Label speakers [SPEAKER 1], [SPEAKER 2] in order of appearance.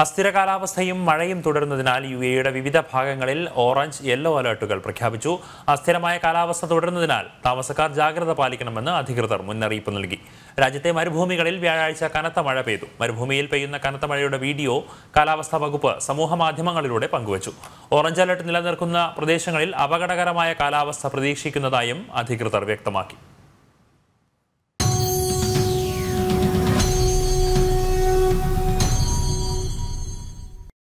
[SPEAKER 1] അസ്ഥിര കാലാവസ്ഥയും മഴയും തുടരുന്നതിനാൽ യു എയുടെ വിവിധ ഭാഗങ്ങളിൽ ഓറഞ്ച് യെല്ലോ അലർട്ടുകൾ പ്രഖ്യാപിച്ചു അസ്ഥിരമായ കാലാവസ്ഥ തുടരുന്നതിനാൽ താമസക്കാർ ജാഗ്രത പാലിക്കണമെന്ന് അധികൃതർ മുന്നറിയിപ്പ് നൽകി രാജ്യത്തെ മരുഭൂമികളിൽ വ്യാഴാഴ്ച കനത്ത മഴ പെയ്തു മരുഭൂമിയിൽ പെയ്യുന്ന കനത്ത മഴയുടെ വീഡിയോ കാലാവസ്ഥാ വകുപ്പ് സമൂഹ മാധ്യമങ്ങളിലൂടെ പങ്കുവച്ചു ഓറഞ്ച് അലർട്ട് നിലനിൽക്കുന്ന പ്രദേശങ്ങളിൽ അപകടകരമായ കാലാവസ്ഥ പ്രതീക്ഷിക്കുന്നതായും അധികൃതർ വ്യക്തമാക്കി